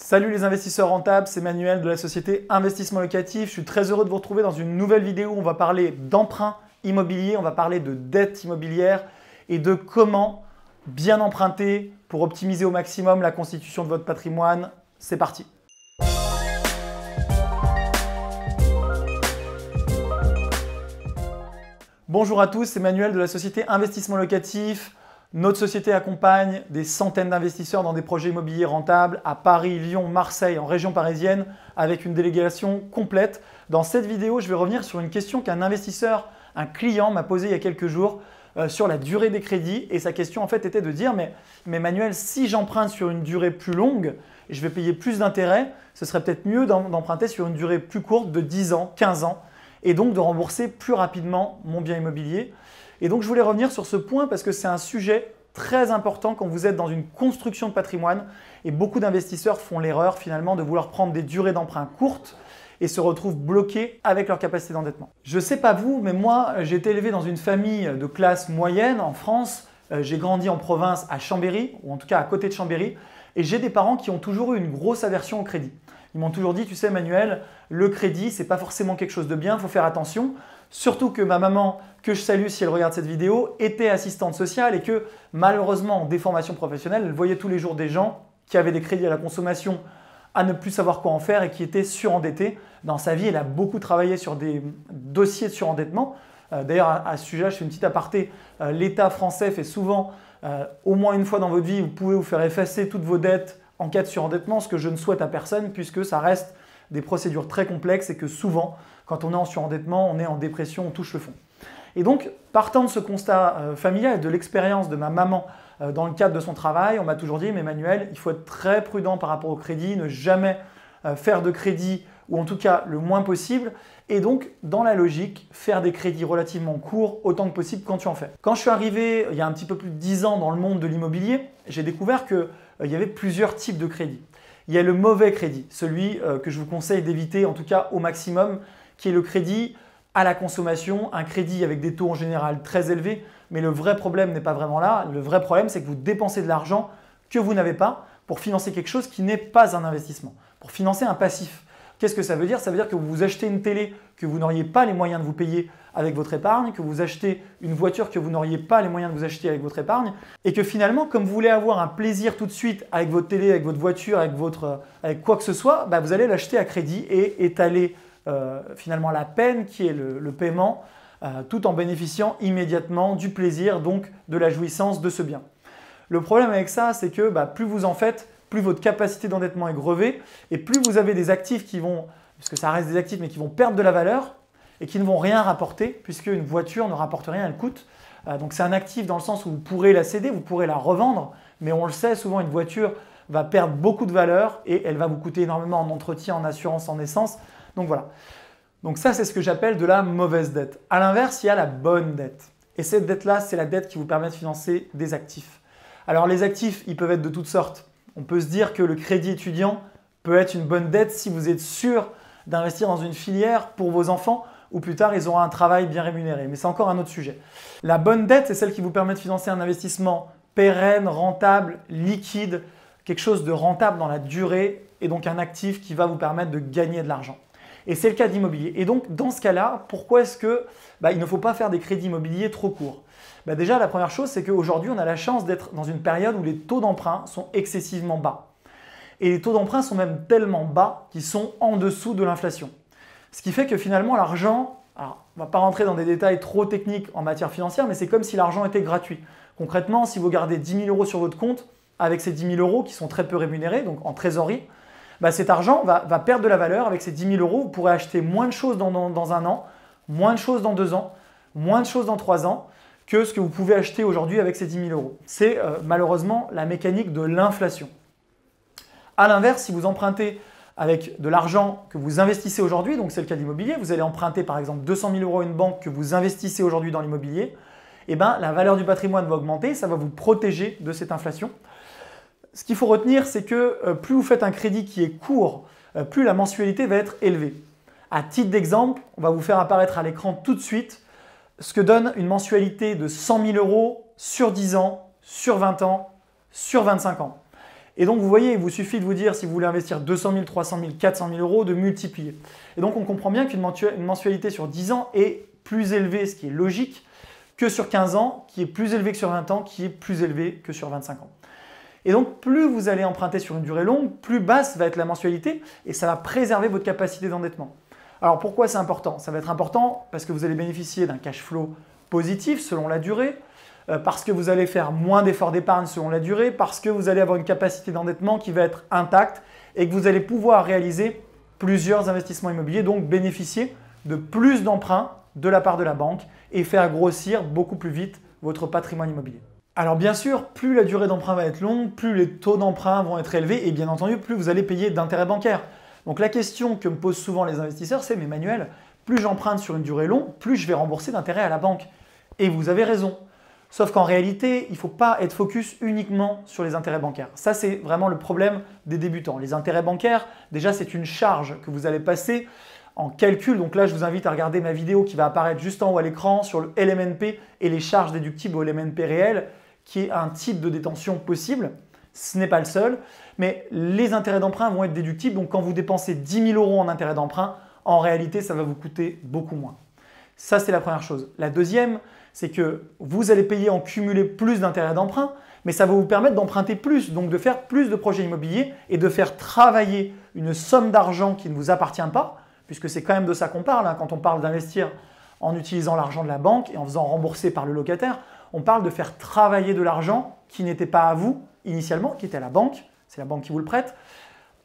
Salut les investisseurs rentables, c'est Manuel de la société Investissement Locatif. Je suis très heureux de vous retrouver dans une nouvelle vidéo où on va parler d'emprunt immobilier, on va parler de dette immobilière et de comment bien emprunter pour optimiser au maximum la constitution de votre patrimoine. C'est parti Bonjour à tous, c'est Manuel de la société Investissement Locatif. Notre société accompagne des centaines d'investisseurs dans des projets immobiliers rentables à Paris, Lyon, Marseille, en région parisienne, avec une délégation complète. Dans cette vidéo, je vais revenir sur une question qu'un investisseur, un client m'a posée il y a quelques jours euh, sur la durée des crédits. Et sa question en fait était de dire, mais, mais Manuel, si j'emprunte sur une durée plus longue, je vais payer plus d'intérêts, ce serait peut-être mieux d'emprunter sur une durée plus courte de 10 ans, 15 ans, et donc de rembourser plus rapidement mon bien immobilier. Et donc je voulais revenir sur ce point parce que c'est un sujet très important quand vous êtes dans une construction de patrimoine et beaucoup d'investisseurs font l'erreur finalement de vouloir prendre des durées d'emprunt courtes et se retrouvent bloqués avec leur capacité d'endettement. Je sais pas vous, mais moi j'ai été élevé dans une famille de classe moyenne en France. Euh, j'ai grandi en province à Chambéry, ou en tout cas à côté de Chambéry, et j'ai des parents qui ont toujours eu une grosse aversion au crédit. Ils m'ont toujours dit, tu sais Manuel, le crédit, c'est pas forcément quelque chose de bien, faut faire attention. Surtout que ma maman, que je salue si elle regarde cette vidéo, était assistante sociale et que malheureusement, en formations professionnelles, elle voyait tous les jours des gens qui avaient des crédits à la consommation à ne plus savoir quoi en faire et qui étaient surendettés Dans sa vie, elle a beaucoup travaillé sur des dossiers de surendettement. Euh, d'ailleurs, à, ce sujet, je fais une petite aparté. Euh, L'État français fait souvent, euh, au moins une fois dans votre vie, vous pouvez vous faire effacer toutes vos dettes en cas de surendettement, ce que je ne souhaite à personne puisque ça reste des procédures très complexes et que souvent, quand on est en surendettement, on est en dépression, on touche le fond. Et donc, partant de ce constat euh, familial et de l'expérience de ma maman euh, dans le cadre de son travail, on m'a toujours dit, mais Manuel, il faut être très prudent par rapport au crédit, ne jamais euh, faire de crédit, ou en tout cas le moins possible, et donc dans la logique, faire des crédits relativement courts autant que possible quand tu en fais. Quand je suis arrivé il y a un petit peu plus de 10 ans dans le monde de l'immobilier, j'ai découvert qu'il y avait plusieurs types de crédits. Il y a le mauvais crédit, celui euh, que je vous conseille d'éviter en tout cas au maximum, qui est le crédit à la consommation, un crédit avec des taux en général très élevés. Mais le vrai problème n'est pas vraiment là. Le vrai problème, c'est que vous dépensez de l'argent que vous n'avez pas pour financer quelque chose qui n'est pas un investissement, pour financer un passif. Qu'est-ce que ça veut dire Ça veut dire que vous achetez une télé que vous n'auriez pas les moyens de vous payer avec votre épargne, que vous achetez une voiture que vous n'auriez pas les moyens de vous acheter avec votre épargne, et que finalement, comme vous voulez avoir un plaisir tout de suite avec votre télé, avec votre voiture, avec, votre, quoi que ce soit, bah, vous allez l'acheter à crédit et étaler euh, finalement la peine qui est le, paiement, euh, tout en bénéficiant immédiatement du plaisir, donc de la jouissance de ce bien. Le problème avec ça, c'est que bah, plus vous en faites, plus votre capacité d'endettement est grevée, et plus vous avez des actifs qui vont, puisque ça reste des actifs, mais qui vont perdre de la valeur et qui ne vont rien rapporter, puisque une voiture ne rapporte rien, elle coûte. Euh, donc c'est un actif dans le sens où vous pourrez la céder, vous pourrez la revendre, mais on le sait, souvent une voiture va perdre beaucoup de valeur et elle va vous coûter énormément en entretien, en assurance, en essence. Donc voilà. Donc ça, c'est ce que j'appelle de la mauvaise dette. À l'inverse, il y a la bonne dette. Et cette dette-là, c'est la dette qui vous permet de financer des actifs. Alors les actifs, ils peuvent être de toutes sortes on peut se dire que le crédit étudiant peut être une bonne dette si vous êtes sûr d'investir dans une filière pour vos enfants ou plus tard ils auront un travail bien rémunéré. Mais c'est encore un autre sujet. La bonne dette, c'est celle qui vous permet de financer un investissement pérenne, rentable, liquide, quelque chose de rentable dans la durée et donc un actif qui va vous permettre de gagner de l'argent. Et c'est le cas d'immobilier. Et donc, dans ce cas-là, pourquoi est-ce que bah, il ne faut pas faire des crédits immobiliers trop courts bah, Déjà, la première chose, c'est qu'aujourd'hui, on a la chance d'être dans une période où les taux d'emprunt sont excessivement bas. Et les taux d'emprunt sont même tellement bas qu'ils sont en dessous de l'inflation. Ce qui fait que finalement, l'argent, alors on ne va pas rentrer dans des détails trop techniques en matière financière, mais c'est comme si l'argent était gratuit. Concrètement, si vous gardez 10 000 euros sur votre compte, avec ces 10 000 euros qui sont très peu rémunérés, donc en trésorerie, bah, cet argent va, perdre de la valeur. Avec ces 10 000 euros, vous pourrez acheter moins de choses dans, un an, moins de choses dans deux ans, moins de choses dans trois ans que ce que vous pouvez acheter aujourd'hui avec ces 10 000 euros. C'est euh, malheureusement la mécanique de l'inflation. A l'inverse, si vous empruntez avec de l'argent que vous investissez aujourd'hui, donc c'est le cas de l'immobilier, vous allez emprunter par exemple 200 000 euros à une banque que vous investissez aujourd'hui dans l'immobilier, eh ben, la valeur du patrimoine va augmenter, ça va vous protéger de cette inflation ce qu'il faut retenir, c'est que euh, plus vous faites un crédit qui est court, euh, plus la mensualité va être élevée. À titre d'exemple, on va vous faire apparaître à l'écran tout de suite ce que donne une mensualité de 100 000 euros sur 10 ans, sur 20 ans, sur 25 ans. Et donc, vous voyez, il vous suffit de vous dire si vous voulez investir 200 000, 300 000, 400 000 euros, de multiplier. Et donc, on comprend bien qu'une mensualité sur 10 ans est plus élevée, ce qui est logique, que sur 15 ans, qui est plus élevée que sur 20 ans, qui est plus élevée que sur 25 ans. Et donc, plus vous allez emprunter sur une durée longue, plus basse va être la mensualité et ça va préserver votre capacité d'endettement. Alors, pourquoi c'est important Ça va être important parce que vous allez bénéficier d'un cash flow positif selon la durée, euh, parce que vous allez faire moins d'efforts d'épargne selon la durée, parce que vous allez avoir une capacité d'endettement qui va être intacte et que vous allez pouvoir réaliser plusieurs investissements immobiliers, donc bénéficier de plus d'emprunts de la part de la banque et faire grossir beaucoup plus vite votre patrimoine immobilier. Alors bien sûr, plus la durée d'emprunt va être longue, plus les taux d'emprunt vont être élevés et bien entendu, plus vous allez payer d'intérêts bancaires. Donc la question que me posent souvent les investisseurs, c'est mais Manuel, plus j'emprunte sur une durée longue, plus je vais rembourser d'intérêts à la banque. Et vous avez raison. Sauf qu'en réalité, il ne faut pas être focus uniquement sur les intérêts bancaires. Ça, c'est vraiment le problème des débutants. Les intérêts bancaires, déjà, c'est une charge que vous allez passer en calcul. Donc là, je vous invite à regarder ma vidéo qui va apparaître juste en haut à l'écran sur le LMNP et les charges déductibles au LMNP réel qui est un type de détention possible. Ce n'est pas le seul, mais les intérêts d'emprunt vont être déductibles. Donc quand vous dépensez 10 000 euros en intérêts d'emprunt, en réalité, ça va vous coûter beaucoup moins. Ça, c'est la première chose. La deuxième, c'est que vous allez payer en cumulé plus d'intérêts d'emprunt, mais ça va vous permettre d'emprunter plus, donc de faire plus de projets immobiliers et de faire travailler une somme d'argent qui ne vous appartient pas, puisque c'est quand même de ça qu'on parle hein, quand on parle d'investir en utilisant l'argent de la banque et en faisant rembourser par le locataire on parle de faire travailler de l'argent qui n'était pas à vous initialement, qui était à la banque, c'est la banque qui vous le prête,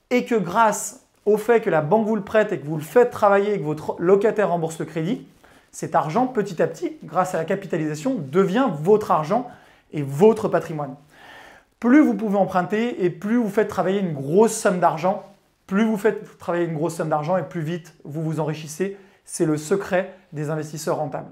et que grâce au fait que la banque vous le prête et que vous le faites travailler et que votre locataire rembourse le crédit, cet argent, petit à petit, grâce à la capitalisation, devient votre argent et votre patrimoine. Plus vous pouvez emprunter et plus vous faites travailler une grosse somme d'argent, plus vous faites travailler une grosse somme d'argent et plus vite vous vous enrichissez. C'est le secret des investisseurs rentables.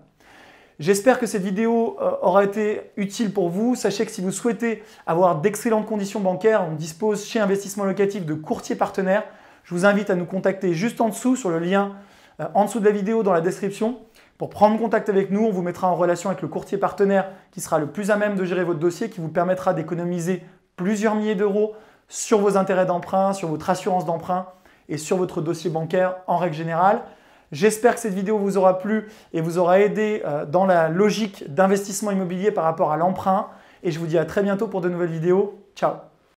J'espère que cette vidéo euh, aura été utile pour vous. Sachez que si vous souhaitez avoir d'excellentes conditions bancaires, on dispose chez Investissement Locatif de courtiers partenaires. Je vous invite à nous contacter juste en dessous sur le lien euh, en dessous de la vidéo dans la description pour prendre contact avec nous. On vous mettra en relation avec le courtier partenaire qui sera le plus à même de gérer votre dossier, qui vous permettra d'économiser plusieurs milliers d'euros sur vos intérêts d'emprunt, sur votre assurance d'emprunt et sur votre dossier bancaire en règle générale. J'espère que cette vidéo vous aura plu et vous aura aidé euh, dans la logique d'investissement immobilier par rapport à l'emprunt. Et je vous dis à très bientôt pour de nouvelles vidéos. Ciao